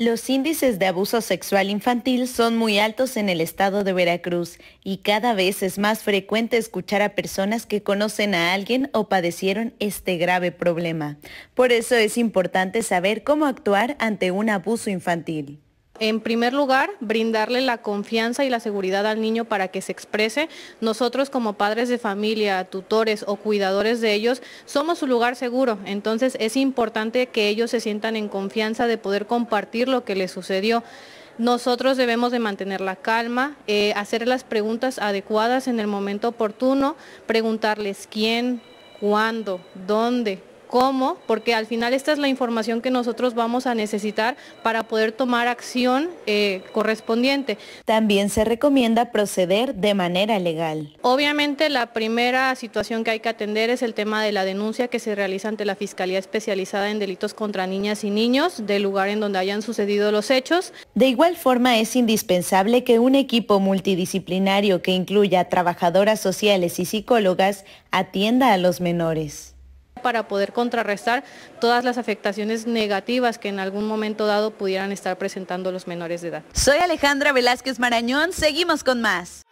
Los índices de abuso sexual infantil son muy altos en el estado de Veracruz y cada vez es más frecuente escuchar a personas que conocen a alguien o padecieron este grave problema. Por eso es importante saber cómo actuar ante un abuso infantil en primer lugar, brindarle la confianza y la seguridad al niño para que se exprese. Nosotros como padres de familia, tutores o cuidadores de ellos, somos su lugar seguro. Entonces es importante que ellos se sientan en confianza de poder compartir lo que les sucedió. Nosotros debemos de mantener la calma, eh, hacer las preguntas adecuadas en el momento oportuno, preguntarles quién, cuándo, dónde, cómo, porque al final esta es la información que nosotros vamos a necesitar para poder tomar acción eh, correspondiente. También se recomienda proceder de manera legal. Obviamente la primera situación que hay que atender es el tema de la denuncia que se realiza ante la Fiscalía Especializada en Delitos contra Niñas y Niños del lugar en donde hayan sucedido los hechos. De igual forma es indispensable que un equipo multidisciplinario que incluya trabajadoras sociales y psicólogas atienda a los menores para poder contrarrestar todas las afectaciones negativas que en algún momento dado pudieran estar presentando los menores de edad. Soy Alejandra Velázquez Marañón, seguimos con más.